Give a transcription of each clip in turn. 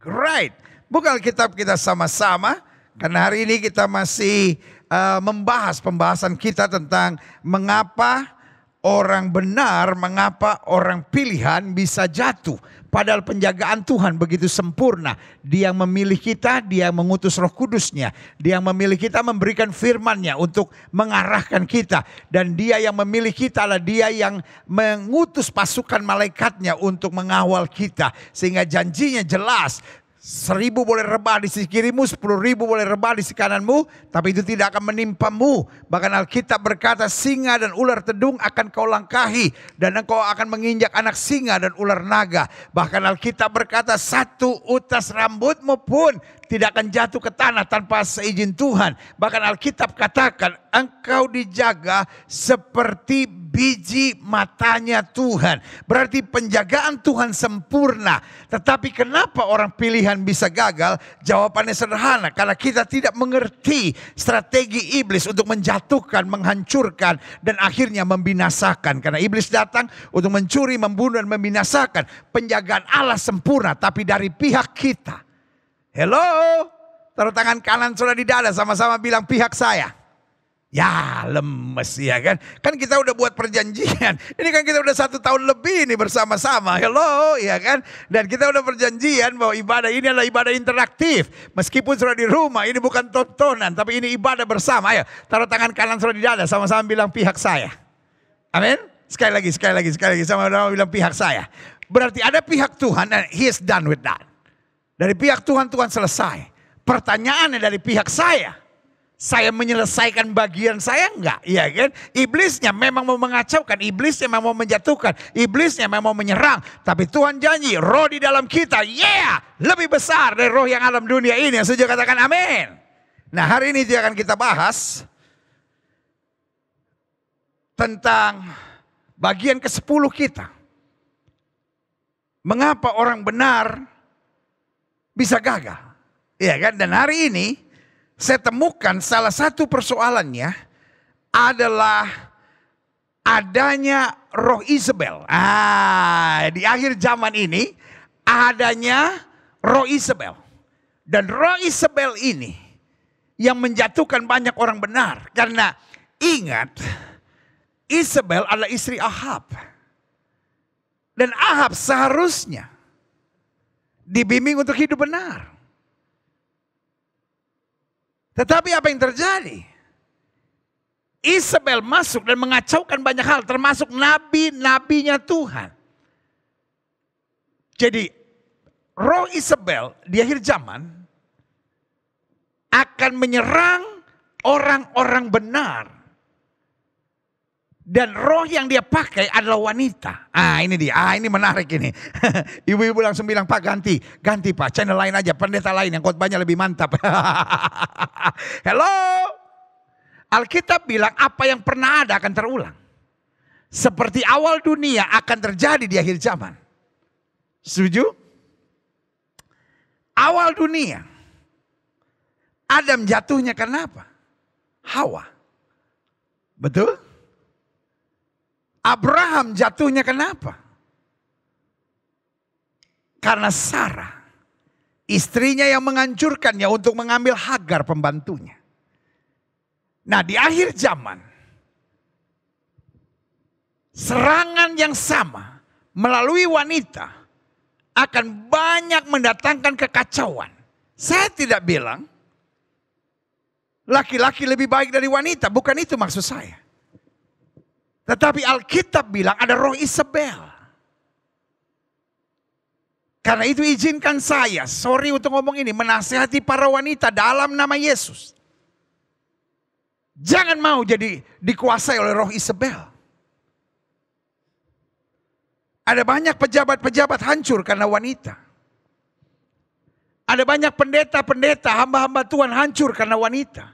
Great. Buka kitab kita sama-sama. Karena hari ini kita masih uh, membahas pembahasan kita tentang mengapa orang benar, mengapa orang pilihan bisa jatuh. Padahal penjagaan Tuhan begitu sempurna. Dia memilih kita, dia mengutus roh kudusnya. Dia memilih kita memberikan firmannya untuk mengarahkan kita. Dan dia yang memilih kita adalah dia yang mengutus pasukan malaikatnya untuk mengawal kita. Sehingga janjinya jelas Seribu boleh rebah di sisi kirimu, sepuluh ribu boleh rebah di sisi kananmu, tapi itu tidak akan menimpamu. Bahkan Alkitab berkata singa dan ular tedung akan kau langkahi dan engkau akan menginjak anak singa dan ular naga. Bahkan Alkitab berkata satu utas rambutmu pun tidak akan jatuh ke tanah tanpa seizin Tuhan. Bahkan Alkitab katakan engkau dijaga seperti biji matanya Tuhan. Berarti penjagaan Tuhan sempurna. Tetapi kenapa orang pilihan bisa gagal? Jawabannya sederhana. Karena kita tidak mengerti strategi iblis untuk menjatuhkan, menghancurkan, dan akhirnya membinasakan. Karena iblis datang untuk mencuri, membunuh, dan membinasakan. Penjagaan Allah sempurna, tapi dari pihak kita. Hello? Taruh tangan kanan sudah di dada sama-sama bilang pihak saya. Ya lemes ya kan. Kan kita udah buat perjanjian. Ini kan kita udah satu tahun lebih ini bersama-sama. Hello ya kan. Dan kita udah perjanjian bahwa ibadah ini adalah ibadah interaktif. Meskipun sudah di rumah ini bukan tontonan. Tapi ini ibadah bersama. Ayo taruh tangan kanan sudah di dada. Sama-sama bilang pihak saya. Amin. Sekali lagi, sekali lagi, sekali lagi. Sama-sama bilang pihak saya. Berarti ada pihak Tuhan dan he is done with that. Dari pihak Tuhan, Tuhan selesai. Pertanyaannya dari pihak saya saya menyelesaikan bagian saya enggak, ya kan? Iblisnya memang mau mengacaukan, iblisnya memang mau menjatuhkan, iblisnya memang mau menyerang. Tapi Tuhan janji, roh di dalam kita, yeah, lebih besar dari roh yang alam dunia ini. Yang katakan amin. Nah hari ini dia akan kita bahas tentang bagian ke-10 kita. Mengapa orang benar bisa gagal? Ya kan? Dan hari ini saya temukan salah satu persoalannya adalah adanya roh Isabel. Ah, di akhir zaman ini adanya roh Isabel. Dan roh Isabel ini yang menjatuhkan banyak orang benar. Karena ingat Isabel adalah istri Ahab. Dan Ahab seharusnya dibimbing untuk hidup benar. Tetapi apa yang terjadi? Isabel masuk dan mengacaukan banyak hal termasuk nabi-nabinya Tuhan. Jadi roh Isabel di akhir zaman akan menyerang orang-orang benar dan roh yang dia pakai adalah wanita. Ah ini dia, ah ini menarik ini. Ibu-ibu langsung bilang, Pak ganti, ganti Pak, channel lain aja, pendeta lain yang khotbahnya lebih mantap. Hello? Alkitab bilang apa yang pernah ada akan terulang. Seperti awal dunia akan terjadi di akhir zaman. Setuju? Awal dunia. Adam jatuhnya karena apa? Hawa. Betul? Abraham jatuhnya kenapa? Karena Sarah, istrinya yang menghancurkannya untuk mengambil Hagar pembantunya. Nah di akhir zaman, serangan yang sama melalui wanita akan banyak mendatangkan kekacauan. Saya tidak bilang laki-laki lebih baik dari wanita, bukan itu maksud saya. Tetapi Alkitab bilang ada roh Isabel. Karena itu izinkan saya, sorry untuk ngomong ini, menasehati para wanita dalam nama Yesus. Jangan mau jadi dikuasai oleh roh Isabel. Ada banyak pejabat-pejabat hancur karena wanita. Ada banyak pendeta-pendeta, hamba-hamba Tuhan hancur karena wanita.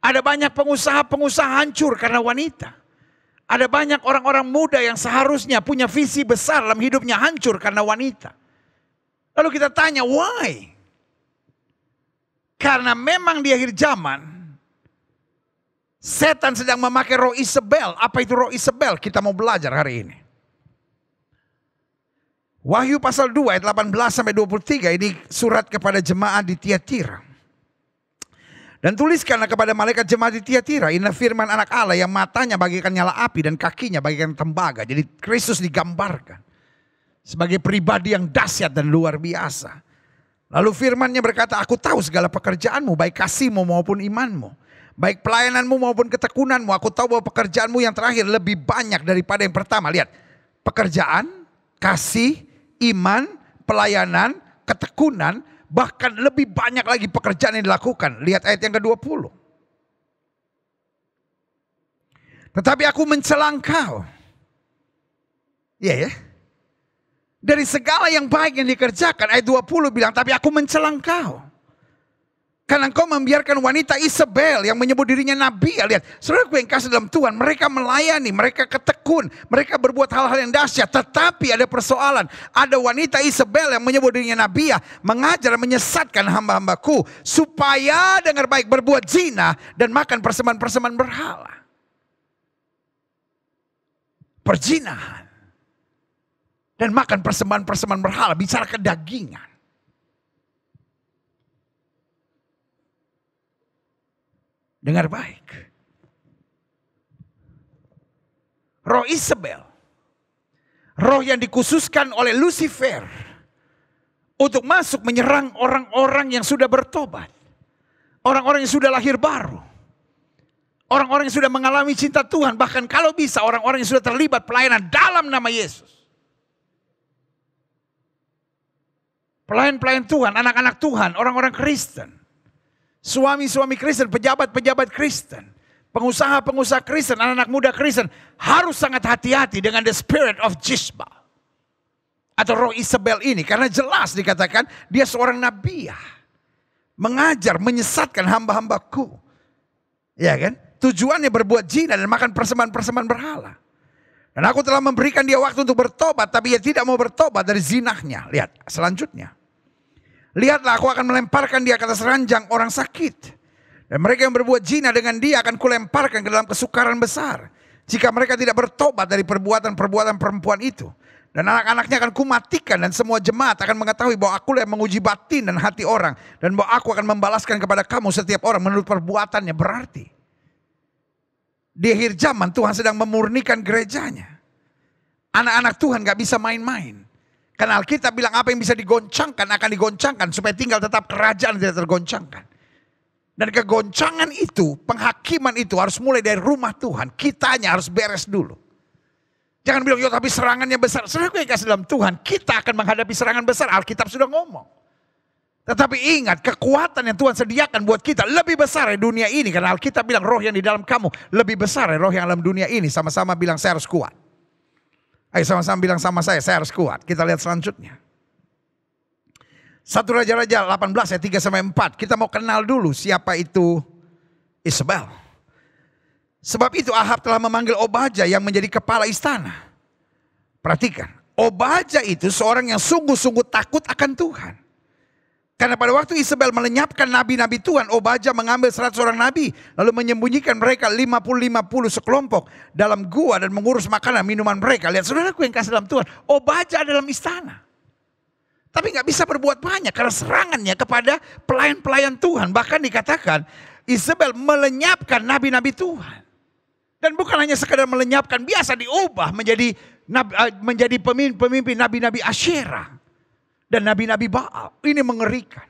Ada banyak pengusaha-pengusaha hancur karena wanita. Ada banyak orang-orang muda yang seharusnya punya visi besar dalam hidupnya hancur karena wanita. Lalu kita tanya, why? Karena memang di akhir zaman, Setan sedang memakai roh Isabel. Apa itu roh Isabel? Kita mau belajar hari ini. Wahyu pasal 2 ayat 18 sampai 23 ini surat kepada jemaat di Tiatira. Dan tuliskanlah kepada malaikat jemaat di Tiatira, inilah firman anak Allah yang matanya bagikan nyala api dan kakinya bagikan tembaga. Jadi Kristus digambarkan sebagai pribadi yang dahsyat dan luar biasa. Lalu firmannya berkata, aku tahu segala pekerjaanmu, baik kasihmu maupun imanmu. Baik pelayananmu maupun ketekunanmu, aku tahu bahwa pekerjaanmu yang terakhir lebih banyak daripada yang pertama. Lihat, pekerjaan, kasih, iman, pelayanan, ketekunan, Bahkan lebih banyak lagi pekerjaan yang dilakukan. Lihat ayat yang ke-20. Tetapi aku mencelangkau engkau. Iya ya. Dari segala yang baik yang dikerjakan. Ayat 20 bilang, tapi aku mencelangkau kau. Karena engkau membiarkan wanita Isabel yang menyebut dirinya nabi, ya lihat. seluruh yang kasih dalam Tuhan, mereka melayani, mereka ketekun, mereka berbuat hal-hal yang dahsyat. Tetapi ada persoalan, ada wanita Isabel yang menyebut dirinya nabi, ya, mengajar menyesatkan hamba-hambaku supaya dengar baik berbuat zina dan makan persembahan-persembahan berhala. Perzinahan dan makan persembahan-persembahan berhala, bicara kedagingan. Dengar baik. Roh Isabel. Roh yang dikhususkan oleh Lucifer. Untuk masuk menyerang orang-orang yang sudah bertobat. Orang-orang yang sudah lahir baru. Orang-orang yang sudah mengalami cinta Tuhan. Bahkan kalau bisa orang-orang yang sudah terlibat pelayanan dalam nama Yesus. Pelayan-pelayan Tuhan, anak-anak Tuhan, orang-orang Kristen. Suami-suami Kristen, pejabat-pejabat Kristen, pengusaha-pengusaha Kristen, anak-anak muda Kristen harus sangat hati-hati dengan the spirit of Jisba. Atau roh Isabel ini karena jelas dikatakan dia seorang nabiah. Mengajar, menyesatkan hamba-hambaku. Ya kan? Tujuannya berbuat jina dan makan persembahan-persembahan berhala. Dan aku telah memberikan dia waktu untuk bertobat, tapi ia tidak mau bertobat dari zinahnya. Lihat selanjutnya. Lihatlah aku akan melemparkan dia ke atas ranjang orang sakit. Dan mereka yang berbuat jina dengan dia akan kulemparkan ke dalam kesukaran besar. Jika mereka tidak bertobat dari perbuatan-perbuatan perempuan itu. Dan anak-anaknya akan kumatikan dan semua jemaat akan mengetahui bahwa aku yang menguji batin dan hati orang. Dan bahwa aku akan membalaskan kepada kamu setiap orang menurut perbuatannya berarti. Di akhir zaman Tuhan sedang memurnikan gerejanya. Anak-anak Tuhan gak bisa main-main. Karena Alkitab bilang apa yang bisa digoncangkan akan digoncangkan supaya tinggal tetap kerajaan tidak tergoncangkan. Dan kegoncangan itu, penghakiman itu harus mulai dari rumah Tuhan. Kitanya harus beres dulu. Jangan bilang, yo tapi serangannya besar. yang kasih dalam Tuhan, kita akan menghadapi serangan besar. Alkitab sudah ngomong. Tetapi ingat, kekuatan yang Tuhan sediakan buat kita lebih besar dari dunia ini. Karena Alkitab bilang, roh yang di dalam kamu lebih besar dari roh yang dalam dunia ini. Sama-sama bilang, saya harus kuat. Ayo sama-sama bilang sama saya, saya harus kuat. Kita lihat selanjutnya. Satu Raja-Raja 18 ayat 3 sampai 4. Kita mau kenal dulu siapa itu Isabel. Sebab itu Ahab telah memanggil Obaja yang menjadi kepala istana. Perhatikan, Obaja itu seorang yang sungguh-sungguh takut akan Tuhan. Karena pada waktu Isabel melenyapkan nabi-nabi Tuhan, Obaja mengambil 100 orang nabi, lalu menyembunyikan mereka 50-50 sekelompok dalam gua dan mengurus makanan minuman mereka. Lihat saudaraku yang kasih dalam Tuhan, Obaja dalam istana. Tapi nggak bisa berbuat banyak karena serangannya kepada pelayan-pelayan Tuhan. Bahkan dikatakan Isabel melenyapkan nabi-nabi Tuhan. Dan bukan hanya sekadar melenyapkan, biasa diubah menjadi eh, menjadi pemimpin, pemimpin nabi-nabi Asyera dan nabi-nabi Baal. Ini mengerikan.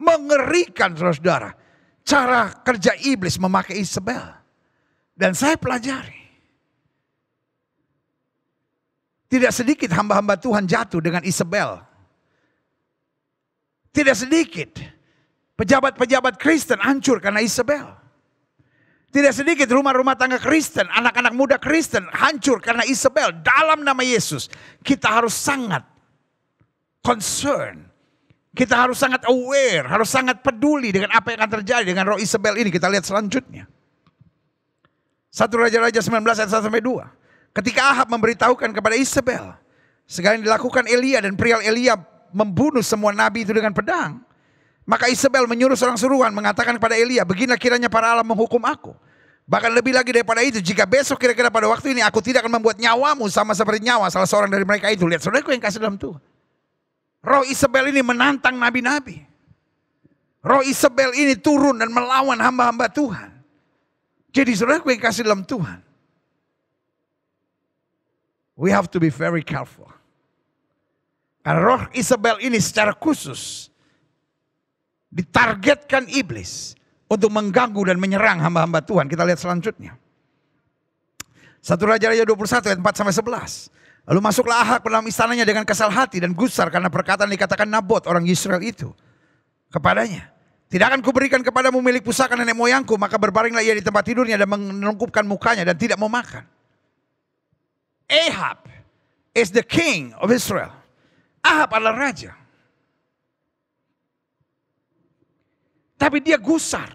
Mengerikan saudara-saudara. Cara kerja iblis memakai Isabel. Dan saya pelajari. Tidak sedikit hamba-hamba Tuhan jatuh dengan Isabel. Tidak sedikit pejabat-pejabat Kristen hancur karena Isabel. Tidak sedikit rumah-rumah tangga Kristen, anak-anak muda Kristen hancur karena Isabel dalam nama Yesus. Kita harus sangat concern. Kita harus sangat aware, harus sangat peduli dengan apa yang akan terjadi dengan roh Isabel ini. Kita lihat selanjutnya. Satu Raja-Raja 19 ayat 1 sampai 2. Ketika Ahab memberitahukan kepada Isabel, segala yang dilakukan Elia dan pria Elia membunuh semua nabi itu dengan pedang. Maka Isabel menyuruh seorang suruhan mengatakan kepada Elia, beginilah kiranya para alam menghukum aku. Bahkan lebih lagi daripada itu, jika besok kira-kira pada waktu ini aku tidak akan membuat nyawamu sama seperti nyawa salah seorang dari mereka itu. Lihat saudaraku yang kasih dalam Tuhan. Roh Isabel ini menantang nabi-nabi. Roh Isabel ini turun dan melawan hamba-hamba Tuhan. Jadi saudara yang kasih dalam Tuhan. We have to be very careful. Karena roh Isabel ini secara khusus ditargetkan iblis untuk mengganggu dan menyerang hamba-hamba Tuhan. Kita lihat selanjutnya. Satu Raja-Raja 21 ayat 4 sampai 11. Lalu masuklah Ahak dalam istananya dengan kesal hati dan gusar karena perkataan dikatakan Nabot orang Israel itu kepadanya. Tidak akan kuberikan kepadamu milik pusaka nenek moyangku, maka berbaringlah ia di tempat tidurnya dan menungkupkan mukanya dan tidak mau makan. Ahab is the king of Israel. Ahab adalah raja. Tapi dia gusar.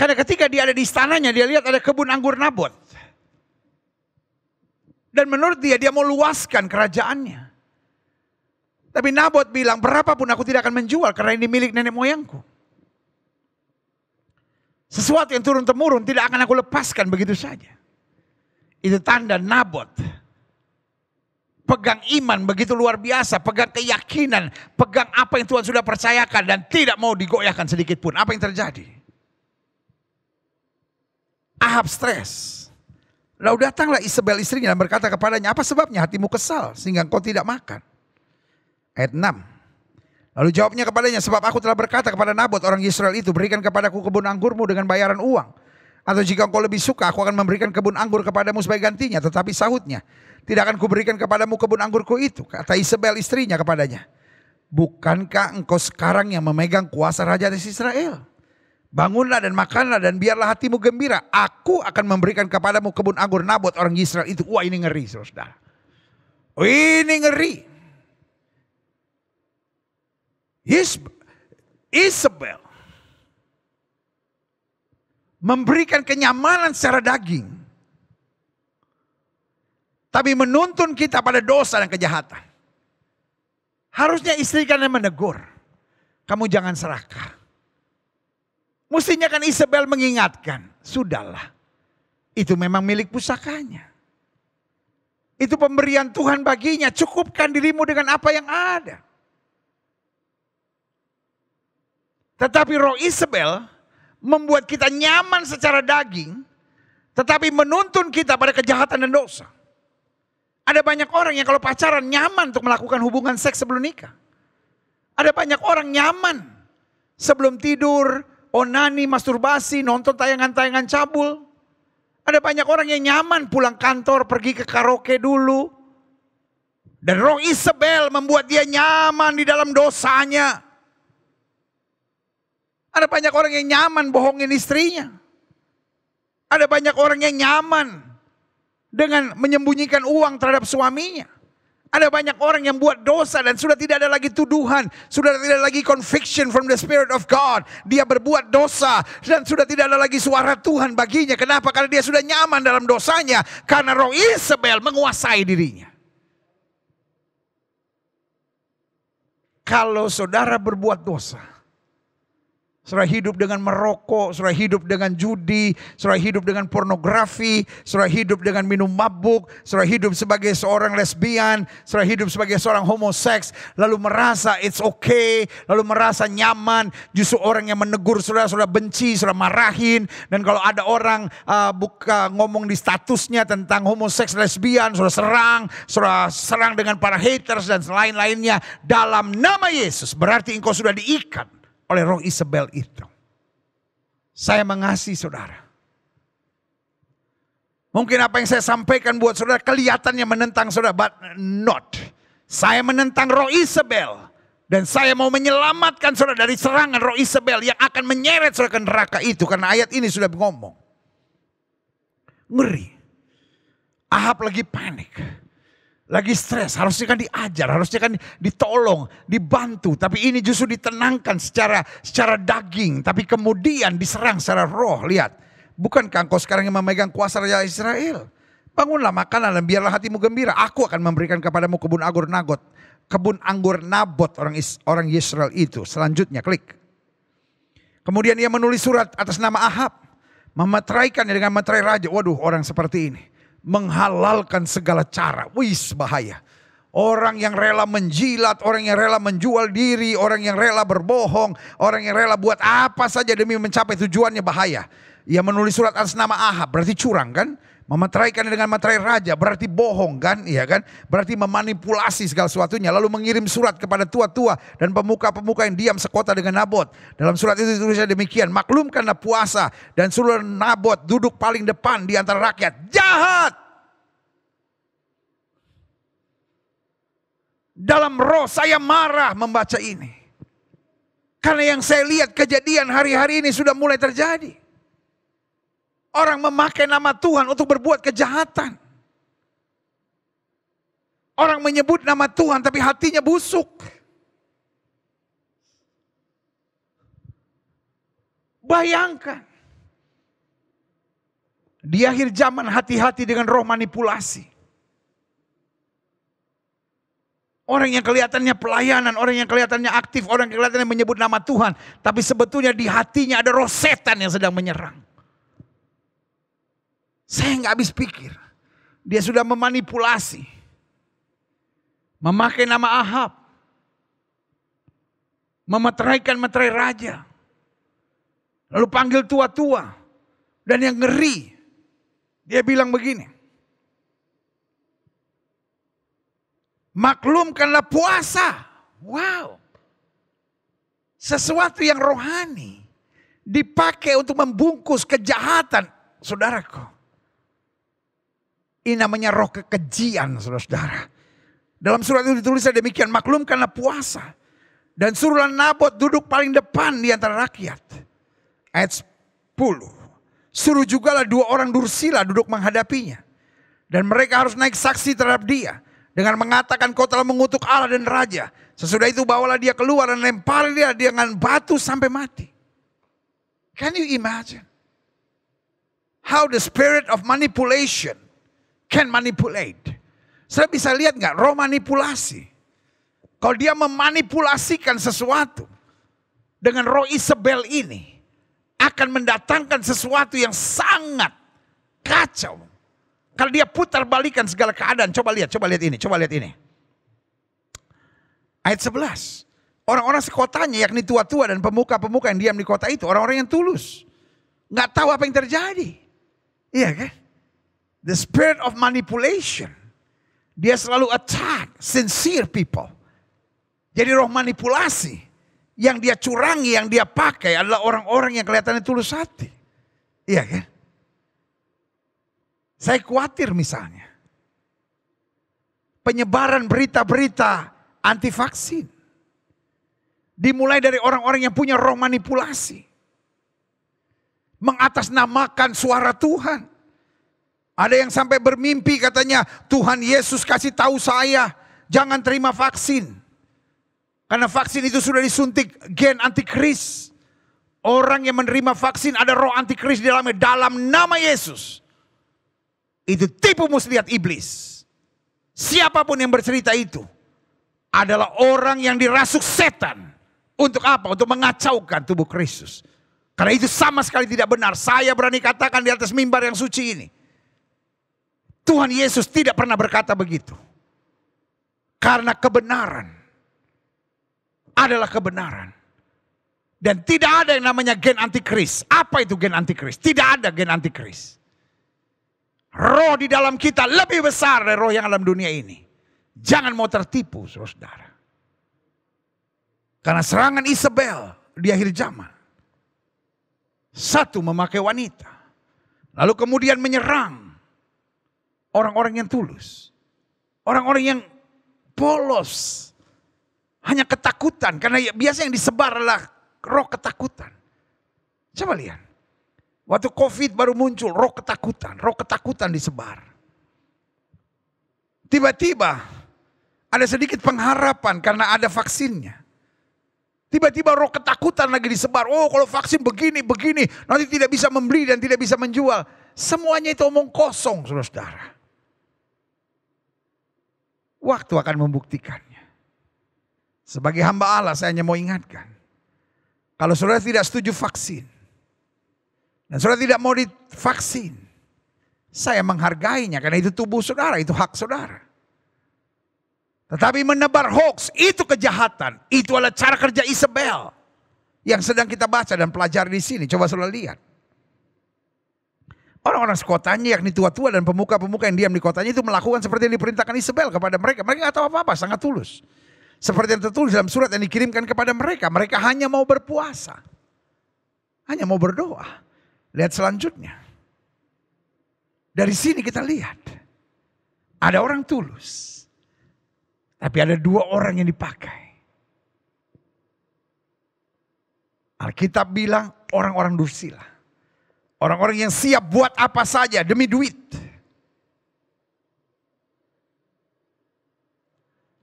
Karena ketika dia ada di istananya, dia lihat ada kebun anggur Nabot. Dan menurut dia, dia mau luaskan kerajaannya. Tapi Nabot bilang, berapapun aku tidak akan menjual karena ini milik nenek moyangku. Sesuatu yang turun-temurun tidak akan aku lepaskan begitu saja. Itu tanda Nabot. Pegang iman begitu luar biasa, pegang keyakinan, pegang apa yang Tuhan sudah percayakan dan tidak mau digoyahkan sedikit pun. Apa yang terjadi? Ahab stres. Lalu datanglah Isabel istrinya dan berkata kepadanya, apa sebabnya hatimu kesal sehingga engkau tidak makan? Ayat 6. Lalu jawabnya kepadanya, sebab aku telah berkata kepada Nabot orang Israel itu, berikan kepadaku kebun anggurmu dengan bayaran uang. Atau jika engkau lebih suka, aku akan memberikan kebun anggur kepadamu sebagai gantinya. Tetapi sahutnya, tidak akan kuberikan kepadamu kebun anggurku itu. Kata Isabel istrinya kepadanya, bukankah engkau sekarang yang memegang kuasa Raja di Israel? Bangunlah dan makanlah dan biarlah hatimu gembira. Aku akan memberikan kepadamu kebun anggur Nabot orang Israel itu. Wah ini ngeri saudara. Oh, ini ngeri. Is Isabel memberikan kenyamanan secara daging. Tapi menuntun kita pada dosa dan kejahatan. Harusnya istri kalian menegur. Kamu jangan serakah. Mestinya kan Isabel mengingatkan, sudahlah. Itu memang milik pusakanya. Itu pemberian Tuhan baginya, cukupkan dirimu dengan apa yang ada. Tetapi roh Isabel membuat kita nyaman secara daging, tetapi menuntun kita pada kejahatan dan dosa. Ada banyak orang yang kalau pacaran nyaman untuk melakukan hubungan seks sebelum nikah. Ada banyak orang nyaman sebelum tidur, onani, masturbasi, nonton tayangan-tayangan cabul. Ada banyak orang yang nyaman pulang kantor, pergi ke karaoke dulu. Dan roh Isabel membuat dia nyaman di dalam dosanya. Ada banyak orang yang nyaman bohongin istrinya. Ada banyak orang yang nyaman dengan menyembunyikan uang terhadap suaminya. Ada banyak orang yang buat dosa dan sudah tidak ada lagi tuduhan, sudah tidak ada lagi conviction from the spirit of God. Dia berbuat dosa dan sudah tidak ada lagi suara Tuhan baginya. Kenapa? Karena dia sudah nyaman dalam dosanya karena roh Isabel menguasai dirinya. Kalau saudara berbuat dosa, sudah hidup dengan merokok, sudah hidup dengan judi, sudah hidup dengan pornografi, sudah hidup dengan minum mabuk, sudah hidup sebagai seorang lesbian, sudah hidup sebagai seorang homoseks, lalu merasa it's okay, lalu merasa nyaman, justru orang yang menegur sudah saudara benci, sudah marahin, dan kalau ada orang uh, buka ngomong di statusnya tentang homoseks, lesbian, sudah serang, sudah serang dengan para haters dan lain-lainnya dalam nama Yesus, berarti engkau sudah diikat oleh roh Isabel itu. Saya mengasihi saudara. Mungkin apa yang saya sampaikan buat saudara kelihatannya menentang saudara, but not. Saya menentang roh Isabel. Dan saya mau menyelamatkan saudara dari serangan roh Isabel yang akan menyeret saudara ke neraka itu. Karena ayat ini sudah ngomong. Ngeri. Ahab lagi panik lagi stres, harusnya kan diajar, harusnya kan ditolong, dibantu, tapi ini justru ditenangkan secara secara daging, tapi kemudian diserang secara roh. Lihat, bukankah engkau sekarang yang memegang kuasa raja Israel? Bangunlah makanan dan biarlah hatimu gembira. Aku akan memberikan kepadamu kebun anggur Nagot, kebun anggur Nabot orang Is, orang Israel itu. Selanjutnya klik. Kemudian ia menulis surat atas nama Ahab, memeteraikannya dengan meterai raja. Waduh, orang seperti ini menghalalkan segala cara. Wis bahaya. Orang yang rela menjilat, orang yang rela menjual diri, orang yang rela berbohong, orang yang rela buat apa saja demi mencapai tujuannya bahaya. Ia menulis surat atas nama Ahab, berarti curang kan? Memetraikan dengan materai raja berarti bohong kan, iya kan? Berarti memanipulasi segala sesuatunya lalu mengirim surat kepada tua-tua dan pemuka-pemuka yang diam sekota dengan Nabot. Dalam surat itu ditulisnya demikian, maklumkanlah puasa dan suruh Nabot duduk paling depan di antara rakyat. Jahat. Dalam roh saya marah membaca ini. Karena yang saya lihat kejadian hari-hari ini sudah mulai terjadi. Orang memakai nama Tuhan untuk berbuat kejahatan. Orang menyebut nama Tuhan tapi hatinya busuk. Bayangkan. Di akhir zaman hati-hati dengan roh manipulasi. Orang yang kelihatannya pelayanan, orang yang kelihatannya aktif, orang yang kelihatannya menyebut nama Tuhan. Tapi sebetulnya di hatinya ada roh setan yang sedang menyerang. Saya nggak habis pikir. Dia sudah memanipulasi. Memakai nama Ahab. Memeteraikan meterai raja. Lalu panggil tua-tua. Dan yang ngeri. Dia bilang begini. Maklumkanlah puasa. Wow. Sesuatu yang rohani dipakai untuk membungkus kejahatan saudaraku. Ini namanya roh kekejian saudara-saudara. Dalam surat itu ditulis demikian, maklumkanlah puasa. Dan suruhlah Nabot duduk paling depan di antara rakyat. Ayat 10. Suruh juga lah dua orang dursila duduk menghadapinya. Dan mereka harus naik saksi terhadap dia. Dengan mengatakan kau telah mengutuk Allah dan Raja. Sesudah itu bawalah dia keluar dan lempar dia dengan batu sampai mati. Can you imagine? How the spirit of manipulation can manipulate. Saya bisa lihat nggak roh manipulasi. Kalau dia memanipulasikan sesuatu dengan roh Isabel ini akan mendatangkan sesuatu yang sangat kacau. Kalau dia putar balikan segala keadaan, coba lihat, coba lihat ini, coba lihat ini. Ayat 11. Orang-orang sekotanya yakni tua-tua dan pemuka-pemuka yang diam di kota itu, orang-orang yang tulus. Nggak tahu apa yang terjadi. Iya kan? the spirit of manipulation. Dia selalu attack sincere people. Jadi roh manipulasi yang dia curangi, yang dia pakai adalah orang-orang yang kelihatannya tulus hati. Iya kan? Saya khawatir misalnya. Penyebaran berita-berita anti vaksin. Dimulai dari orang-orang yang punya roh manipulasi. Mengatasnamakan suara Tuhan ada yang sampai bermimpi katanya, Tuhan Yesus kasih tahu saya, jangan terima vaksin. Karena vaksin itu sudah disuntik gen antikris. Orang yang menerima vaksin ada roh antikris di dalamnya dalam nama Yesus. Itu tipu muslihat iblis. Siapapun yang bercerita itu adalah orang yang dirasuk setan. Untuk apa? Untuk mengacaukan tubuh Kristus. Karena itu sama sekali tidak benar. Saya berani katakan di atas mimbar yang suci ini Tuhan Yesus tidak pernah berkata begitu. Karena kebenaran adalah kebenaran. Dan tidak ada yang namanya gen antikris. Apa itu gen antikris? Tidak ada gen antikris. Roh di dalam kita lebih besar dari roh yang dalam dunia ini. Jangan mau tertipu, saudara. Karena serangan Isabel di akhir zaman. Satu memakai wanita. Lalu kemudian menyerang orang-orang yang tulus. Orang-orang yang polos. Hanya ketakutan. Karena ya, biasa yang disebar adalah roh ketakutan. Coba lihat. Waktu COVID baru muncul roh ketakutan. Roh ketakutan disebar. Tiba-tiba ada sedikit pengharapan karena ada vaksinnya. Tiba-tiba roh ketakutan lagi disebar. Oh kalau vaksin begini, begini. Nanti tidak bisa membeli dan tidak bisa menjual. Semuanya itu omong kosong saudara-saudara. Waktu akan membuktikannya. Sebagai hamba Allah saya hanya mau ingatkan. Kalau saudara tidak setuju vaksin. Dan saudara tidak mau divaksin. Saya menghargainya karena itu tubuh saudara, itu hak saudara. Tetapi menebar hoax itu kejahatan. Itu adalah cara kerja Isabel. Yang sedang kita baca dan pelajari di sini. Coba saudara lihat. Orang-orang sekotanya yakni tua-tua dan pemuka-pemuka yang diam di kotanya itu melakukan seperti yang diperintahkan Isabel kepada mereka. Mereka nggak tahu apa-apa, sangat tulus. Seperti yang tertulis dalam surat yang dikirimkan kepada mereka. Mereka hanya mau berpuasa. Hanya mau berdoa. Lihat selanjutnya. Dari sini kita lihat. Ada orang tulus. Tapi ada dua orang yang dipakai. Alkitab bilang orang-orang dursilah. Orang-orang yang siap buat apa saja demi duit.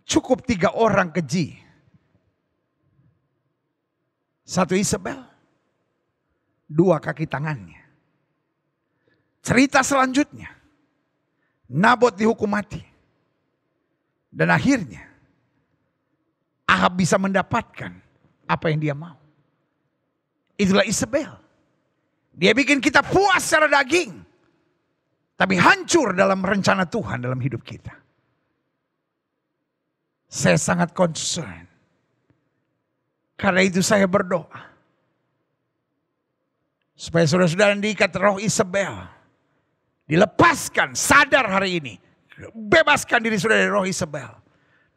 Cukup tiga orang keji. Satu Isabel, dua kaki tangannya. Cerita selanjutnya, Nabot dihukum mati. Dan akhirnya, Ahab bisa mendapatkan apa yang dia mau. Itulah Isabel. Dia bikin kita puas secara daging. Tapi hancur dalam rencana Tuhan dalam hidup kita. Saya sangat concern. Karena itu saya berdoa. Supaya saudara-saudara diikat roh Isabel. Dilepaskan, sadar hari ini. Bebaskan diri saudara dari roh Isabel.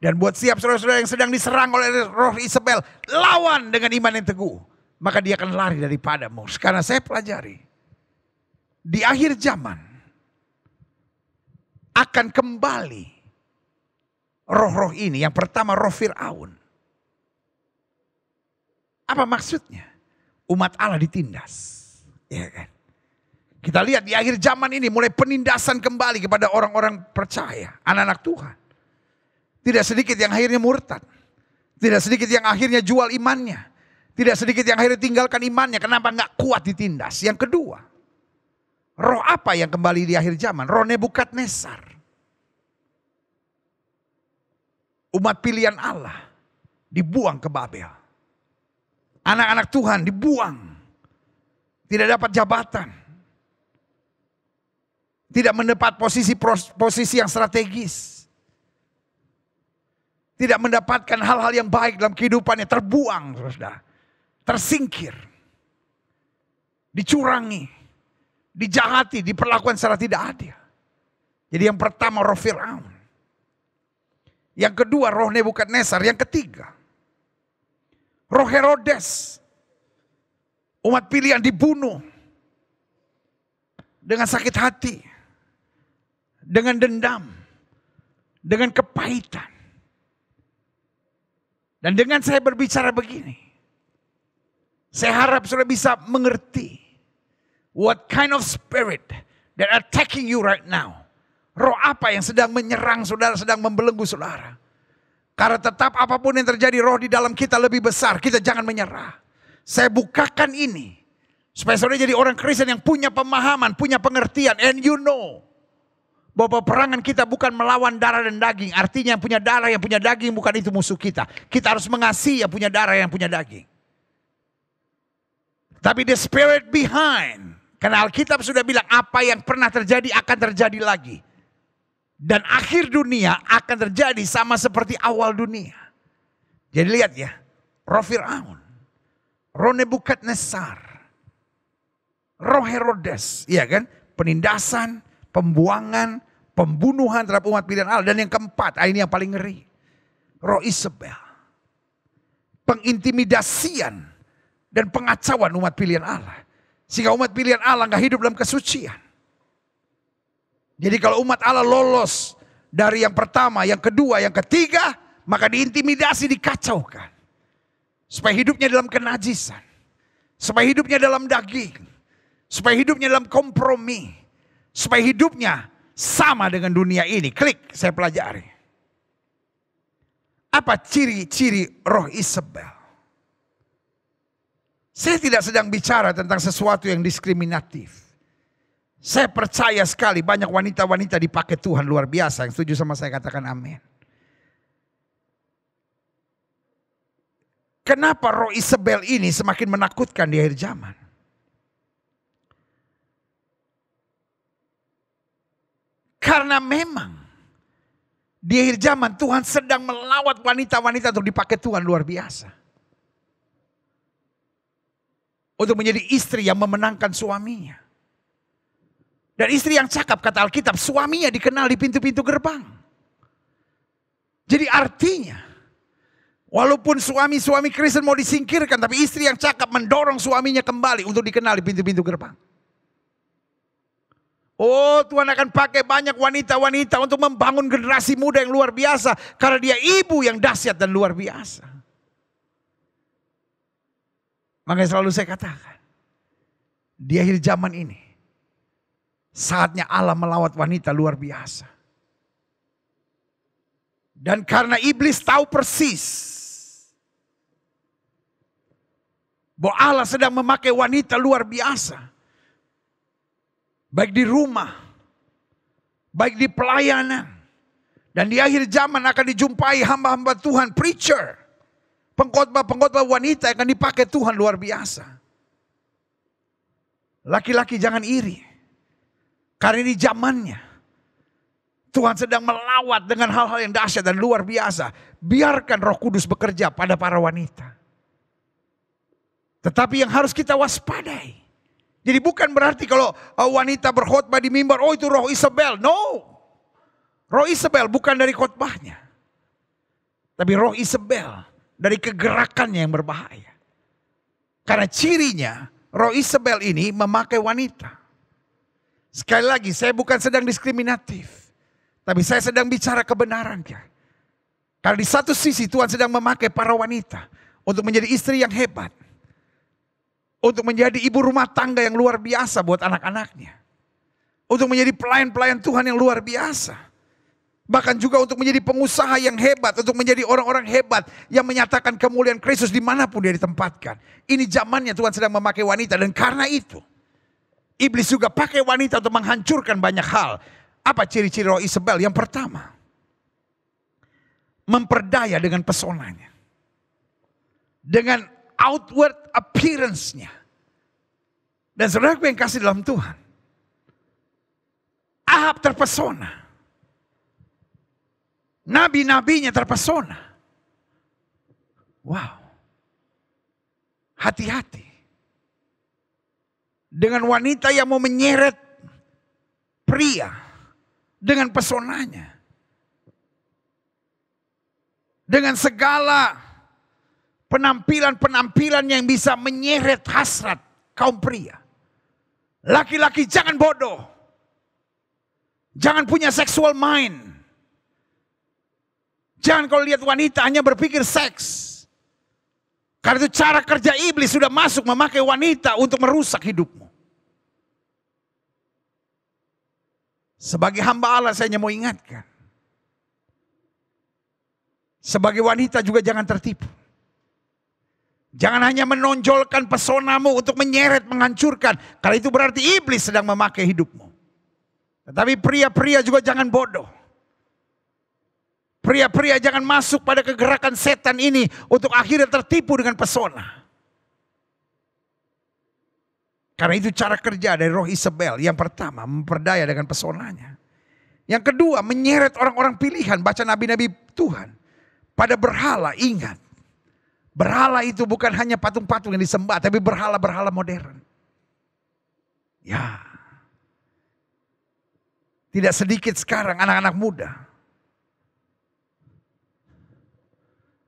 Dan buat siap saudara-saudara yang sedang diserang oleh roh Isabel. Lawan dengan iman yang teguh maka dia akan lari daripadamu. Karena saya pelajari, di akhir zaman akan kembali roh-roh ini. Yang pertama roh Fir'aun. Apa maksudnya? Umat Allah ditindas. Ya kan? Kita lihat di akhir zaman ini mulai penindasan kembali kepada orang-orang percaya, anak-anak Tuhan. Tidak sedikit yang akhirnya murtad. Tidak sedikit yang akhirnya jual imannya. Tidak sedikit yang akhirnya tinggalkan imannya. Kenapa nggak kuat ditindas? Yang kedua, roh apa yang kembali di akhir zaman? Roh Nebukadnesar. Umat pilihan Allah dibuang ke Babel. Anak-anak Tuhan dibuang. Tidak dapat jabatan. Tidak mendapat posisi posisi yang strategis. Tidak mendapatkan hal-hal yang baik dalam kehidupannya. Terbuang, saudara tersingkir, dicurangi, dijahati, diperlakukan secara tidak adil. Jadi yang pertama roh Fir'aun. Yang kedua roh Nebukadnezar. Yang ketiga roh Herodes. Umat pilihan dibunuh dengan sakit hati, dengan dendam, dengan kepahitan. Dan dengan saya berbicara begini, saya harap saudara bisa mengerti what kind of spirit that attacking you right now. Roh apa yang sedang menyerang saudara, sedang membelenggu saudara. Karena tetap apapun yang terjadi roh di dalam kita lebih besar, kita jangan menyerah. Saya bukakan ini supaya saudara jadi orang Kristen yang punya pemahaman, punya pengertian and you know bahwa peperangan kita bukan melawan darah dan daging. Artinya yang punya darah, yang punya daging bukan itu musuh kita. Kita harus mengasihi yang punya darah, yang punya daging. Tapi the spirit behind. Karena Alkitab sudah bilang apa yang pernah terjadi akan terjadi lagi. Dan akhir dunia akan terjadi sama seperti awal dunia. Jadi lihat ya. Roh Fir'aun. Roh Nebukadnezar. Roh Herodes. Iya kan? Penindasan, pembuangan, pembunuhan terhadap umat pilihan Allah. Dan yang keempat, ah, ini yang paling ngeri. Roh Isabel. Pengintimidasian dan pengacauan umat pilihan Allah. Sehingga umat pilihan Allah nggak hidup dalam kesucian. Jadi kalau umat Allah lolos dari yang pertama, yang kedua, yang ketiga, maka diintimidasi, dikacaukan. Supaya hidupnya dalam kenajisan. Supaya hidupnya dalam daging. Supaya hidupnya dalam kompromi. Supaya hidupnya sama dengan dunia ini. Klik, saya pelajari. Apa ciri-ciri roh Isabel? Saya tidak sedang bicara tentang sesuatu yang diskriminatif. Saya percaya sekali banyak wanita-wanita dipakai Tuhan luar biasa. Yang setuju sama saya katakan amin. Kenapa roh Isabel ini semakin menakutkan di akhir zaman? Karena memang di akhir zaman Tuhan sedang melawat wanita-wanita untuk dipakai Tuhan luar biasa untuk menjadi istri yang memenangkan suaminya. Dan istri yang cakap kata Alkitab, suaminya dikenal di pintu-pintu gerbang. Jadi artinya, walaupun suami-suami Kristen mau disingkirkan, tapi istri yang cakap mendorong suaminya kembali untuk dikenal di pintu-pintu gerbang. Oh Tuhan akan pakai banyak wanita-wanita untuk membangun generasi muda yang luar biasa. Karena dia ibu yang dahsyat dan luar biasa. Makanya selalu saya katakan. Di akhir zaman ini. Saatnya Allah melawat wanita luar biasa. Dan karena iblis tahu persis. Bahwa Allah sedang memakai wanita luar biasa. Baik di rumah. Baik di pelayanan. Dan di akhir zaman akan dijumpai hamba-hamba Tuhan, preacher. Pengkhotbah-pengkhotbah wanita akan dipakai Tuhan luar biasa. Laki-laki jangan iri. Karena ini zamannya. Tuhan sedang melawat dengan hal-hal yang dahsyat dan luar biasa. Biarkan roh kudus bekerja pada para wanita. Tetapi yang harus kita waspadai. Jadi bukan berarti kalau uh, wanita berkhutbah di mimbar, oh itu roh Isabel. No. Roh Isabel bukan dari khutbahnya, Tapi roh Isabel dari kegerakannya yang berbahaya. Karena cirinya roh Isabel ini memakai wanita. Sekali lagi saya bukan sedang diskriminatif. Tapi saya sedang bicara kebenaran Kalau Karena di satu sisi Tuhan sedang memakai para wanita untuk menjadi istri yang hebat. Untuk menjadi ibu rumah tangga yang luar biasa buat anak-anaknya. Untuk menjadi pelayan-pelayan Tuhan yang luar biasa. Bahkan juga untuk menjadi pengusaha yang hebat, untuk menjadi orang-orang hebat yang menyatakan kemuliaan Kristus dimanapun dia ditempatkan. Ini zamannya Tuhan sedang memakai wanita dan karena itu. Iblis juga pakai wanita untuk menghancurkan banyak hal. Apa ciri-ciri roh Isabel? Yang pertama, memperdaya dengan pesonanya. Dengan outward appearance-nya. Dan saudara yang kasih dalam Tuhan. Ahab terpesona Nabi-nabinya terpesona. Wow. Hati-hati. Dengan wanita yang mau menyeret pria dengan pesonanya. Dengan segala penampilan-penampilan yang bisa menyeret hasrat kaum pria. Laki-laki jangan bodoh. Jangan punya seksual mind. Jangan kau lihat wanita hanya berpikir seks. Karena itu cara kerja iblis sudah masuk memakai wanita untuk merusak hidupmu. Sebagai hamba Allah saya hanya mau ingatkan. Sebagai wanita juga jangan tertipu. Jangan hanya menonjolkan pesonamu untuk menyeret, menghancurkan. Karena itu berarti iblis sedang memakai hidupmu. Tetapi pria-pria juga jangan bodoh. Pria-pria jangan masuk pada kegerakan setan ini untuk akhirnya tertipu dengan pesona. Karena itu cara kerja dari roh Isabel. Yang pertama, memperdaya dengan pesonanya. Yang kedua, menyeret orang-orang pilihan, baca nabi-nabi Tuhan. Pada berhala, ingat. Berhala itu bukan hanya patung-patung yang disembah, tapi berhala-berhala modern. Ya. Tidak sedikit sekarang anak-anak muda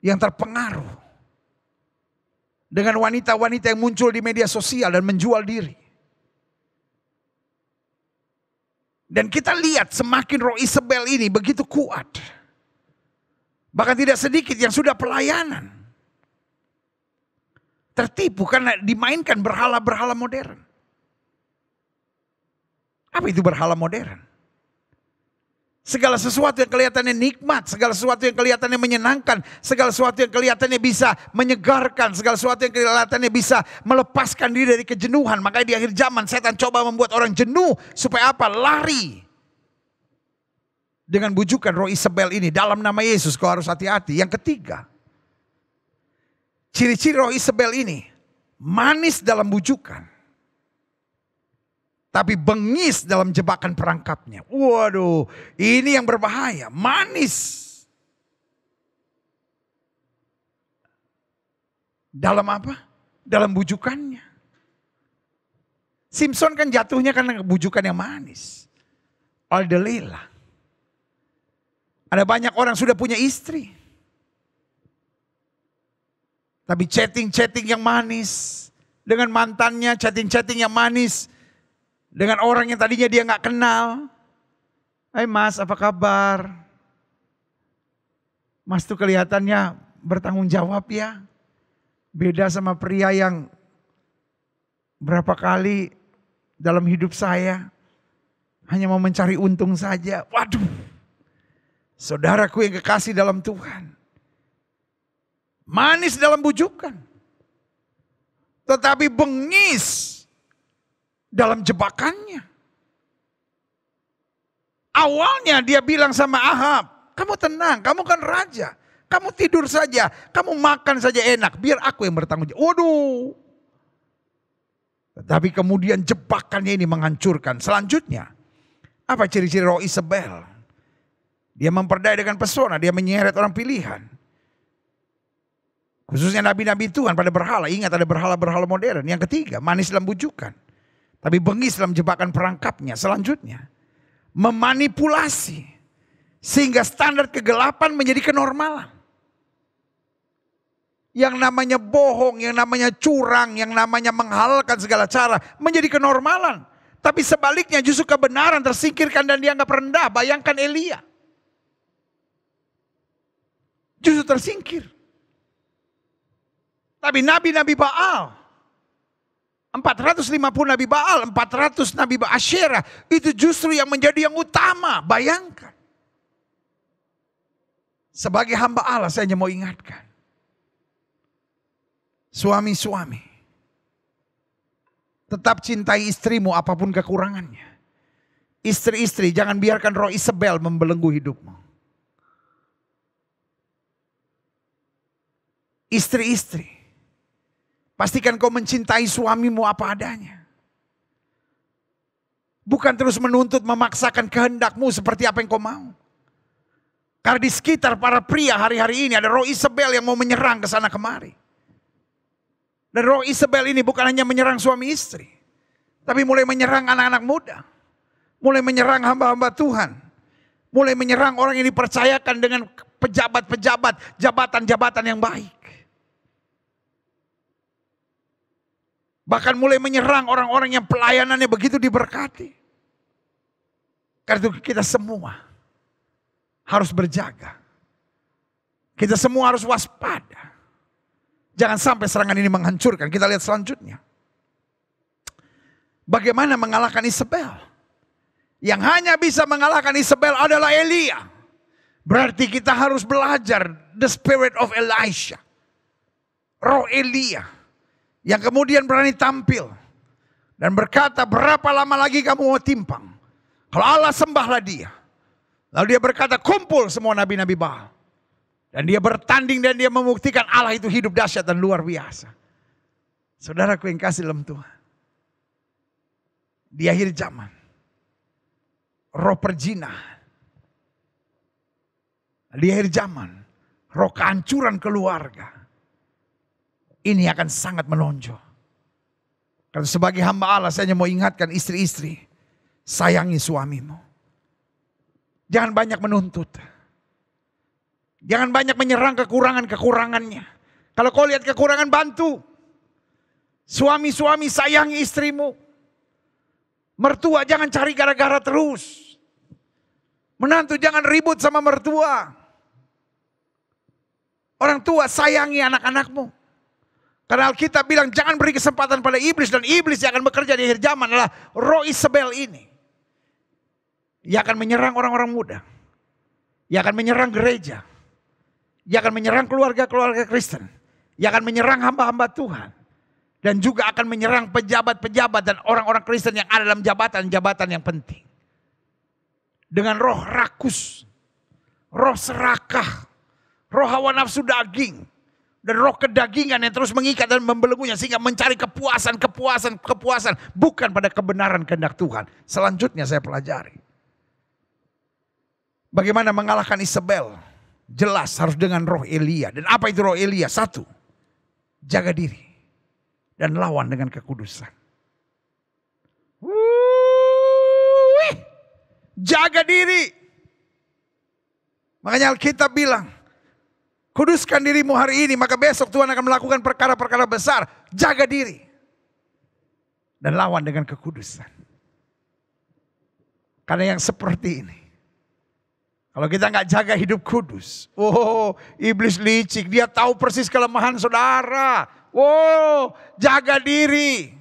yang terpengaruh dengan wanita-wanita yang muncul di media sosial dan menjual diri. Dan kita lihat semakin roh Isabel ini begitu kuat. Bahkan tidak sedikit yang sudah pelayanan. Tertipu karena dimainkan berhala-berhala modern. Apa itu berhala modern? Segala sesuatu yang kelihatannya nikmat, segala sesuatu yang kelihatannya menyenangkan, segala sesuatu yang kelihatannya bisa menyegarkan, segala sesuatu yang kelihatannya bisa melepaskan diri dari kejenuhan. Makanya di akhir zaman setan coba membuat orang jenuh supaya apa? Lari. Dengan bujukan roh Isabel ini dalam nama Yesus kau harus hati-hati. Yang ketiga, ciri-ciri roh Isabel ini manis dalam bujukan, tapi bengis dalam jebakan perangkapnya. Waduh, ini yang berbahaya, manis. Dalam apa? Dalam bujukannya. Simpson kan jatuhnya karena bujukan yang manis. Aldelila. Ada banyak orang sudah punya istri. Tapi chatting-chatting yang manis. Dengan mantannya, chatting-chatting yang manis dengan orang yang tadinya dia nggak kenal. Hai hey mas apa kabar? Mas tuh kelihatannya bertanggung jawab ya. Beda sama pria yang berapa kali dalam hidup saya hanya mau mencari untung saja. Waduh, saudaraku yang kekasih dalam Tuhan. Manis dalam bujukan. Tetapi bengis dalam jebakannya. Awalnya dia bilang sama Ahab, kamu tenang, kamu kan raja. Kamu tidur saja, kamu makan saja enak, biar aku yang bertanggung jawab. Waduh. Tapi kemudian jebakannya ini menghancurkan. Selanjutnya, apa ciri-ciri roh Isabel? Dia memperdaya dengan pesona, dia menyeret orang pilihan. Khususnya nabi-nabi Tuhan pada berhala. Ingat ada berhala-berhala modern. Yang ketiga, manis dalam bujukan. Tapi bengis dalam jebakan perangkapnya selanjutnya. Memanipulasi. Sehingga standar kegelapan menjadi kenormalan. Yang namanya bohong, yang namanya curang, yang namanya menghalalkan segala cara menjadi kenormalan. Tapi sebaliknya justru kebenaran tersingkirkan dan dianggap rendah. Bayangkan Elia. Justru tersingkir. Tapi nabi-nabi Baal 450 Nabi Baal, 400 Nabi Baasyirah. Itu justru yang menjadi yang utama. Bayangkan. Sebagai hamba Allah saya hanya mau ingatkan. Suami-suami. Tetap cintai istrimu apapun kekurangannya. Istri-istri jangan biarkan roh Isabel membelenggu hidupmu. Istri-istri Pastikan kau mencintai suamimu apa adanya. Bukan terus menuntut memaksakan kehendakmu seperti apa yang kau mau. Karena di sekitar para pria hari-hari ini ada roh Isabel yang mau menyerang ke sana kemari. Dan roh Isabel ini bukan hanya menyerang suami istri. Tapi mulai menyerang anak-anak muda. Mulai menyerang hamba-hamba Tuhan. Mulai menyerang orang yang dipercayakan dengan pejabat-pejabat, jabatan-jabatan yang baik. Bahkan mulai menyerang orang-orang yang pelayanannya begitu diberkati. Karena itu kita semua harus berjaga. Kita semua harus waspada. Jangan sampai serangan ini menghancurkan. Kita lihat selanjutnya. Bagaimana mengalahkan Isabel? Yang hanya bisa mengalahkan Isabel adalah Elia. Berarti kita harus belajar the spirit of Elisha. Roh Elia yang kemudian berani tampil dan berkata, "Berapa lama lagi kamu mau timpang? Kalau Allah sembahlah dia." Lalu dia berkata, "Kumpul semua nabi-nabi Baal." Dan dia bertanding dan dia membuktikan Allah itu hidup dahsyat dan luar biasa. Saudaraku yang kasih dalam Tuhan. Di akhir zaman. Roh perzinah Di akhir zaman. Roh kehancuran keluarga ini akan sangat menonjol. Karena sebagai hamba Allah saya hanya mau ingatkan istri-istri, sayangi suamimu. Jangan banyak menuntut. Jangan banyak menyerang kekurangan-kekurangannya. Kalau kau lihat kekurangan bantu. Suami-suami sayangi istrimu. Mertua jangan cari gara-gara terus. Menantu jangan ribut sama mertua. Orang tua sayangi anak-anakmu. Karena Alkitab bilang jangan beri kesempatan pada iblis dan iblis yang akan bekerja di akhir zaman adalah roh Isabel ini. Ia akan menyerang orang-orang muda. ia akan menyerang gereja. ia akan menyerang keluarga-keluarga Kristen. ia akan menyerang hamba-hamba Tuhan. Dan juga akan menyerang pejabat-pejabat dan orang-orang Kristen yang ada dalam jabatan-jabatan yang penting. Dengan roh rakus. Roh serakah. Roh hawa nafsu daging dan roh kedagingan yang terus mengikat dan membelenggunya sehingga mencari kepuasan, kepuasan, kepuasan bukan pada kebenaran kehendak Tuhan. Selanjutnya saya pelajari. Bagaimana mengalahkan Isabel? Jelas harus dengan roh Elia. Dan apa itu roh Elia? Satu, jaga diri dan lawan dengan kekudusan. Wuih, jaga diri. Makanya Alkitab bilang, Kuduskan dirimu hari ini, maka besok Tuhan akan melakukan perkara-perkara besar. Jaga diri. Dan lawan dengan kekudusan. Karena yang seperti ini. Kalau kita nggak jaga hidup kudus. Oh, iblis licik. Dia tahu persis kelemahan saudara. Oh, jaga diri.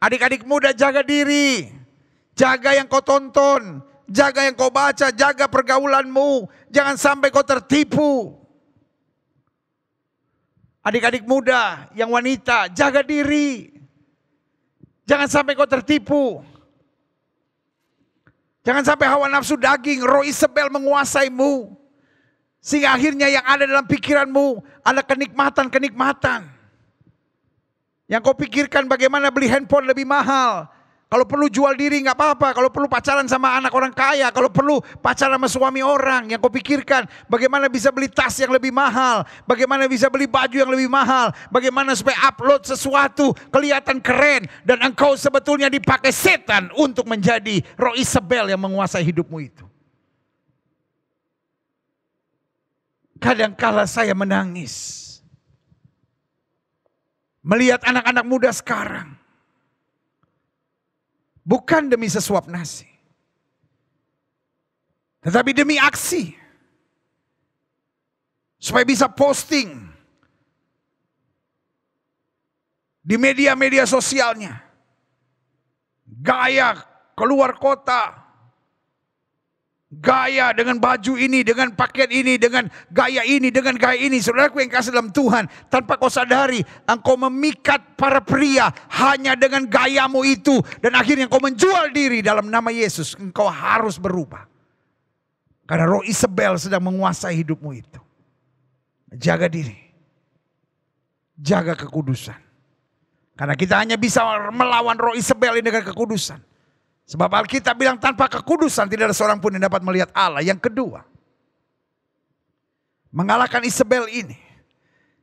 Adik-adik muda jaga diri. Jaga yang kau tonton. Jaga yang kau baca. Jaga pergaulanmu. Jangan sampai kau tertipu. Adik-adik muda, yang wanita, jaga diri. Jangan sampai kau tertipu. Jangan sampai hawa nafsu daging, roh Isabel menguasaimu. Sehingga akhirnya yang ada dalam pikiranmu ada kenikmatan-kenikmatan. Yang kau pikirkan bagaimana beli handphone lebih mahal. Kalau perlu jual diri nggak apa-apa. Kalau perlu pacaran sama anak orang kaya. Kalau perlu pacaran sama suami orang. Yang kau pikirkan bagaimana bisa beli tas yang lebih mahal. Bagaimana bisa beli baju yang lebih mahal. Bagaimana supaya upload sesuatu kelihatan keren. Dan engkau sebetulnya dipakai setan untuk menjadi roh Isabel yang menguasai hidupmu itu. Kadangkala saya menangis. Melihat anak-anak muda sekarang Bukan demi sesuap nasi. Tetapi demi aksi. Supaya bisa posting. Di media-media sosialnya. Gaya keluar kota gaya dengan baju ini, dengan pakaian ini, dengan gaya ini, dengan gaya ini. Saudaraku yang kasih dalam Tuhan, tanpa kau sadari, engkau memikat para pria hanya dengan gayamu itu. Dan akhirnya engkau menjual diri dalam nama Yesus. Engkau harus berubah. Karena roh Isabel sedang menguasai hidupmu itu. Jaga diri. Jaga kekudusan. Karena kita hanya bisa melawan roh Isabel ini dengan kekudusan. Sebab Alkitab bilang tanpa kekudusan tidak ada seorang pun yang dapat melihat Allah. Yang kedua, mengalahkan Isabel ini.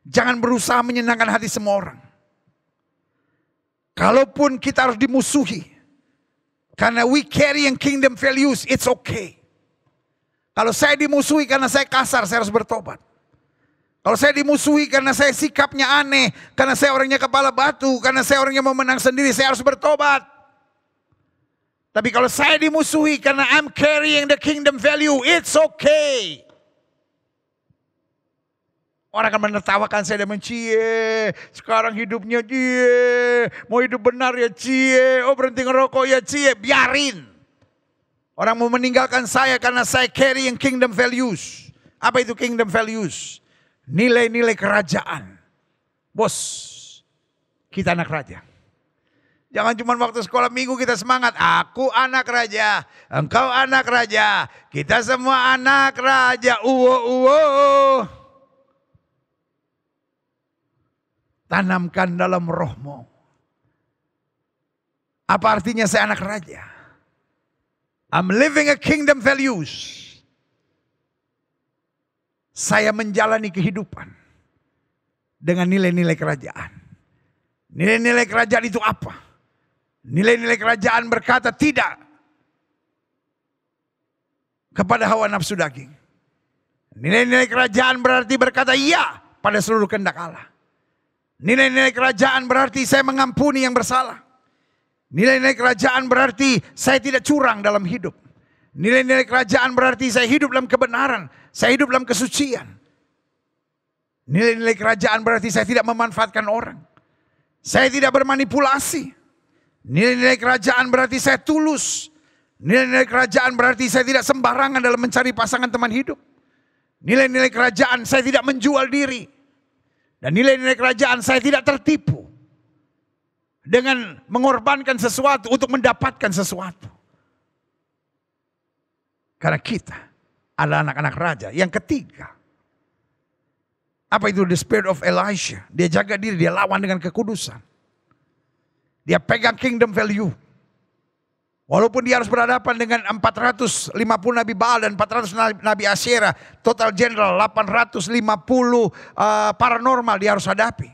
Jangan berusaha menyenangkan hati semua orang. Kalaupun kita harus dimusuhi. Karena we carry in kingdom values, it's okay. Kalau saya dimusuhi karena saya kasar, saya harus bertobat. Kalau saya dimusuhi karena saya sikapnya aneh, karena saya orangnya kepala batu, karena saya orangnya mau menang sendiri, saya harus bertobat. Tapi kalau saya dimusuhi karena I'm carrying the kingdom value, it's okay. Orang akan menertawakan saya dan mencie. Sekarang hidupnya cie. Mau hidup benar ya cie. Oh berhenti ngerokok ya cie. Biarin. Orang mau meninggalkan saya karena saya carrying kingdom values. Apa itu kingdom values? Nilai-nilai kerajaan. Bos, kita anak raja. Jangan cuma waktu sekolah minggu kita semangat. Aku anak raja, engkau anak raja, kita semua anak raja. Uwo uwo. Tanamkan dalam rohmu. Apa artinya saya anak raja? I'm living a kingdom values. Saya menjalani kehidupan dengan nilai-nilai kerajaan. Nilai-nilai kerajaan itu apa? Nilai-nilai kerajaan berkata tidak kepada hawa nafsu daging. Nilai-nilai kerajaan berarti berkata iya pada seluruh kehendak Allah. Nilai-nilai kerajaan berarti saya mengampuni yang bersalah. Nilai-nilai kerajaan berarti saya tidak curang dalam hidup. Nilai-nilai kerajaan berarti saya hidup dalam kebenaran, saya hidup dalam kesucian. Nilai-nilai kerajaan berarti saya tidak memanfaatkan orang. Saya tidak bermanipulasi. Nilai-nilai kerajaan berarti saya tulus. Nilai-nilai kerajaan berarti saya tidak sembarangan dalam mencari pasangan teman hidup. Nilai-nilai kerajaan saya tidak menjual diri. Dan nilai-nilai kerajaan saya tidak tertipu. Dengan mengorbankan sesuatu untuk mendapatkan sesuatu. Karena kita adalah anak-anak raja. Yang ketiga. Apa itu the spirit of Elisha? Dia jaga diri, dia lawan dengan kekudusan. Dia pegang kingdom value. Walaupun dia harus berhadapan dengan 450 Nabi Baal dan 400 Nabi Asyera. Total general 850 uh, paranormal dia harus hadapi.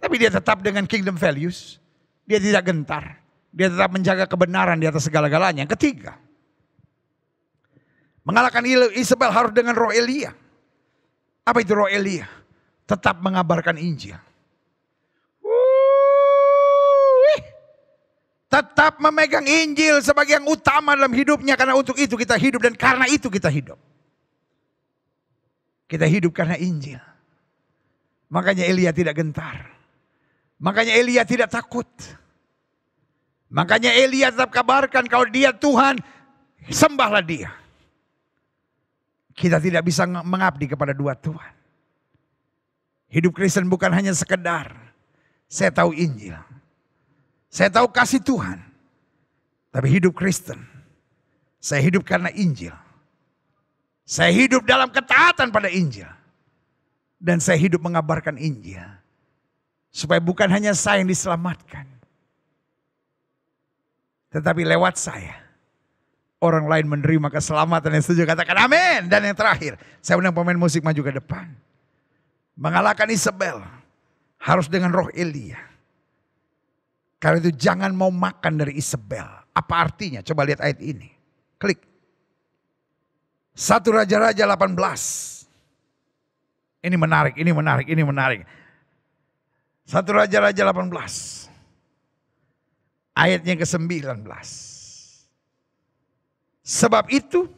Tapi dia tetap dengan kingdom values. Dia tidak gentar. Dia tetap menjaga kebenaran di atas segala-galanya. ketiga. Mengalahkan Isabel harus dengan roh Elia. Apa itu roh Elia? Tetap mengabarkan Injil. tetap memegang Injil sebagai yang utama dalam hidupnya karena untuk itu kita hidup dan karena itu kita hidup. Kita hidup karena Injil. Makanya Elia tidak gentar. Makanya Elia tidak takut. Makanya Elia tetap kabarkan kalau dia Tuhan, sembahlah dia. Kita tidak bisa mengabdi kepada dua Tuhan. Hidup Kristen bukan hanya sekedar saya tahu Injil. Saya tahu kasih Tuhan. Tapi hidup Kristen. Saya hidup karena Injil. Saya hidup dalam ketaatan pada Injil. Dan saya hidup mengabarkan Injil. Supaya bukan hanya saya yang diselamatkan. Tetapi lewat saya. Orang lain menerima keselamatan yang setuju. Katakan amin. Dan yang terakhir. Saya undang pemain musik maju ke depan. Mengalahkan Isabel. Harus dengan roh Elia. Karena itu jangan mau makan dari Isabel. Apa artinya? Coba lihat ayat ini. Klik. Satu Raja-Raja 18. Ini menarik, ini menarik, ini menarik. Satu Raja-Raja 18. Ayatnya ke-19. Sebab itu,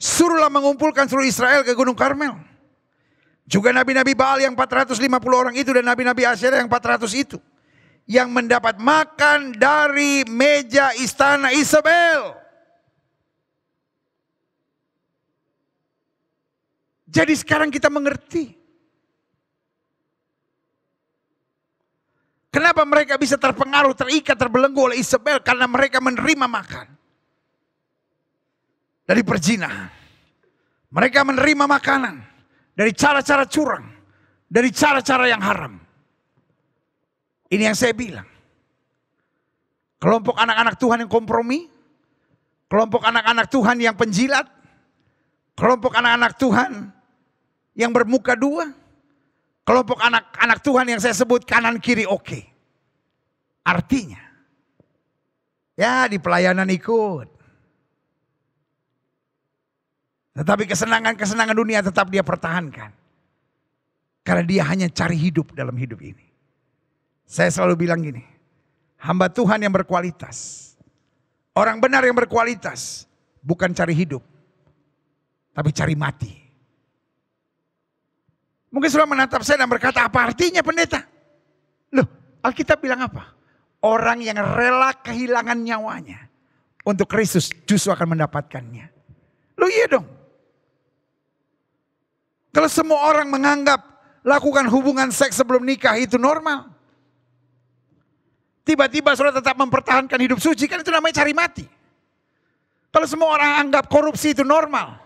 suruhlah mengumpulkan seluruh Israel ke Gunung Karmel. Juga nabi-nabi Baal yang 450 orang itu dan nabi-nabi Asyara yang 400 itu yang mendapat makan dari meja istana Isabel. Jadi sekarang kita mengerti. Kenapa mereka bisa terpengaruh, terikat, terbelenggu oleh Isabel? Karena mereka menerima makan. Dari perzinahan. Mereka menerima makanan. Dari cara-cara curang. Dari cara-cara yang haram. Ini yang saya bilang. Kelompok anak-anak Tuhan yang kompromi, kelompok anak-anak Tuhan yang penjilat, kelompok anak-anak Tuhan yang bermuka dua, kelompok anak-anak Tuhan yang saya sebut kanan kiri oke. Okay. Artinya, ya di pelayanan ikut. Tetapi kesenangan-kesenangan dunia tetap dia pertahankan. Karena dia hanya cari hidup dalam hidup ini. Saya selalu bilang gini, hamba Tuhan yang berkualitas, orang benar yang berkualitas, bukan cari hidup, tapi cari mati. Mungkin sudah menatap saya dan berkata, apa artinya pendeta? Loh, Alkitab bilang apa? Orang yang rela kehilangan nyawanya untuk Kristus justru akan mendapatkannya. Loh iya dong. Kalau semua orang menganggap lakukan hubungan seks sebelum nikah itu normal. Tiba-tiba saudara tetap mempertahankan hidup suci, kan itu namanya cari mati. Kalau semua orang anggap korupsi itu normal,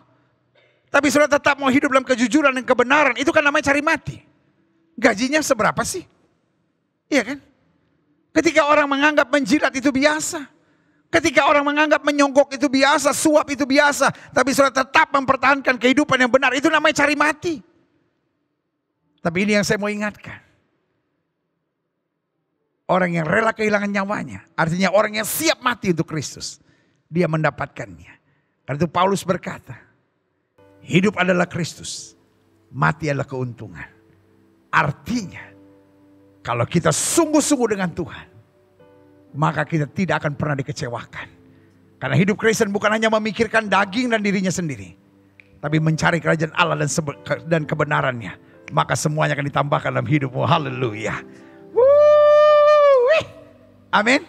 tapi saudara tetap mau hidup dalam kejujuran dan kebenaran, itu kan namanya cari mati. Gajinya seberapa sih? Iya kan? Ketika orang menganggap menjilat itu biasa. Ketika orang menganggap menyonggok itu biasa, suap itu biasa. Tapi saudara tetap mempertahankan kehidupan yang benar. Itu namanya cari mati. Tapi ini yang saya mau ingatkan. Orang yang rela kehilangan nyawanya. Artinya orang yang siap mati untuk Kristus. Dia mendapatkannya. Karena itu Paulus berkata. Hidup adalah Kristus. Mati adalah keuntungan. Artinya. Kalau kita sungguh-sungguh dengan Tuhan. Maka kita tidak akan pernah dikecewakan. Karena hidup Kristen bukan hanya memikirkan daging dan dirinya sendiri. Tapi mencari kerajaan Allah dan, kebenarannya maka semuanya akan ditambahkan dalam hidupmu. Haleluya. Amin.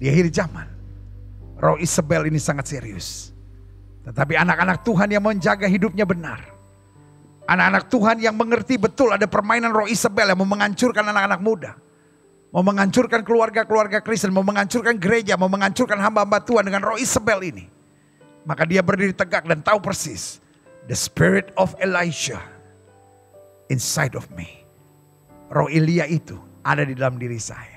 Di akhir zaman. Roh Isabel ini sangat serius. Tetapi anak-anak Tuhan yang menjaga hidupnya benar. Anak-anak Tuhan yang mengerti betul ada permainan roh Isabel yang mau menghancurkan anak-anak muda. Mau menghancurkan keluarga-keluarga Kristen, mau menghancurkan gereja, mau menghancurkan hamba-hamba Tuhan dengan roh Isabel ini. Maka dia berdiri tegak dan tahu persis. The spirit of Elijah inside of me. Roh Elia itu ada di dalam diri saya.